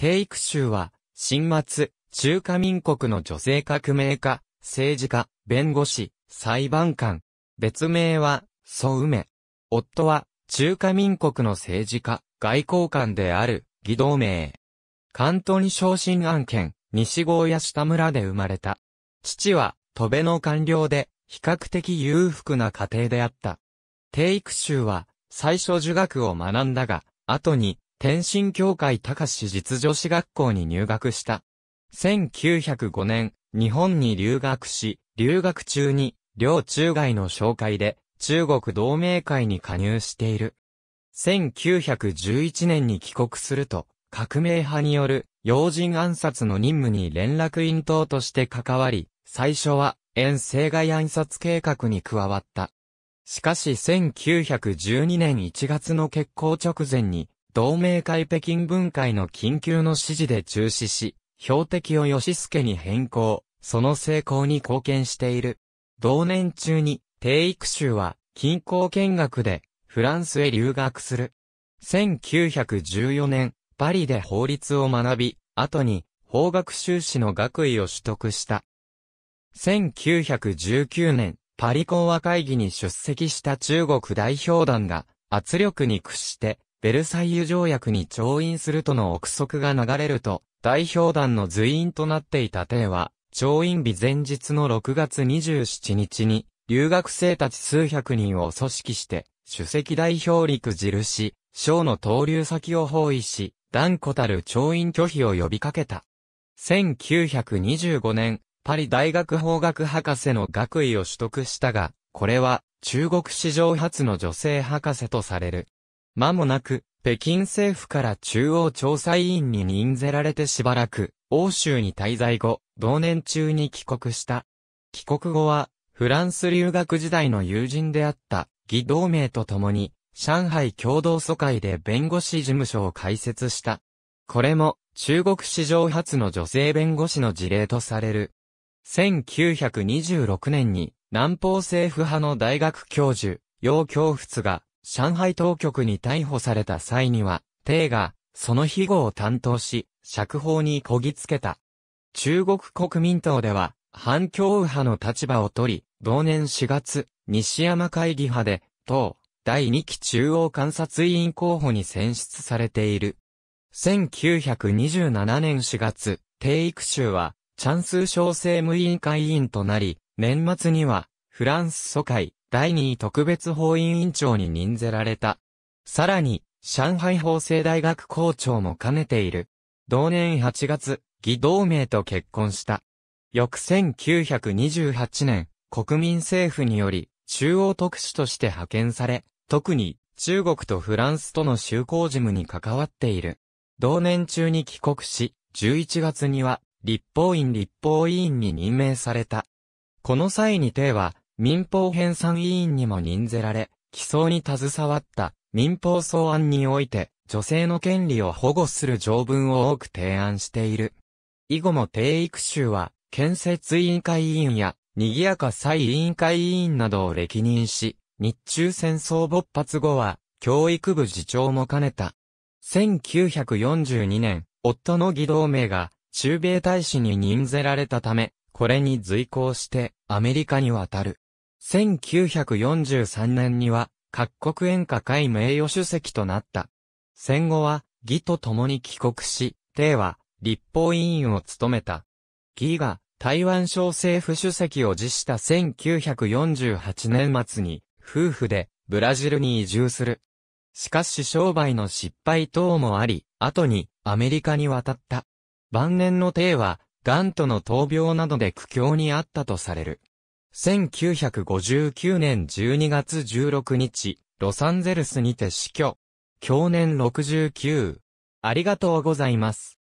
低育州は、新末、中華民国の女性革命家、政治家、弁護士、裁判官。別名は、蘇梅。夫は、中華民国の政治家、外交官である、義同盟。関東に昇進案件、西郷や下村で生まれた。父は、戸辺の官僚で、比較的裕福な家庭であった。低育州は、最初儒学を学んだが、後に、天津協会高志実女子学校に入学した。1905年、日本に留学し、留学中に、両中外の紹介で、中国同盟会に加入している。1911年に帰国すると、革命派による要人暗殺の任務に連絡員等として関わり、最初は遠征外暗殺計画に加わった。しかし1912年1月の決行直前に同盟会北京分会の緊急の指示で中止し、標的を吉助に変更、その成功に貢献している。同年中に、低育州は、近郊見学で、フランスへ留学する。1914年、パリで法律を学び、後に、法学修士の学位を取得した。1919年、パリ講和会議に出席した中国代表団が、圧力に屈して、ベルサイユ条約に調印するとの憶測が流れると、代表団の随員となっていた帝は、調印日前日の6月27日に、留学生たち数百人を組織して、主席代表陸印、省の投留先を包囲し、断固たる調印拒否を呼びかけた。1925年、パリ大学法学博士の学位を取得したが、これは中国史上初の女性博士とされる。間もなく、北京政府から中央調査委員に任ぜられてしばらく、欧州に滞在後、同年中に帰国した。帰国後は、フランス留学時代の友人であった、義同盟と共に、上海共同疎開で弁護士事務所を開設した。これも、中国史上初の女性弁護士の事例とされる。1926年に、南方政府派の大学教授、楊教仏が、上海当局に逮捕された際には、帝が、その庇護を担当し、釈放にこぎつけた。中国国民党では、反共右派の立場を取り、同年4月、西山会議派で、党、第2期中央監察委員候補に選出されている。1927年4月、定育州は、チャンス小政務委員会委員となり、年末には、フランス疎開、第2位特別法院委員長に任ぜられた。さらに、上海法政大学校長も兼ねている。同年8月、義同盟と結婚した。翌1928年、国民政府により、中央特使として派遣され、特に、中国とフランスとの修行事務に関わっている。同年中に帰国し、11月には、立法院立法委員に任命された。この際に帝は、民法編纂委員にも任ぜられ、起草に携わった民法草案において、女性の権利を保護する条文を多く提案している。以後も定育集は、建設委員会委員や、賑やか再委員会委員などを歴任し、日中戦争勃発後は、教育部次長も兼ねた。1942年、夫の義同盟が、中米大使に任ぜられたため、これに随行して、アメリカに渡る。1943年には、各国演歌会名誉主席となった。戦後は、義と共に帰国し、帝は、立法委員を務めた。義が、台湾省政府主席を辞した1948年末に、夫婦で、ブラジルに移住する。しかし商売の失敗等もあり、後に、アメリカに渡った。晩年の帝は、癌との闘病などで苦境にあったとされる。1959年12月16日、ロサンゼルスにて死去。去年69。ありがとうございます。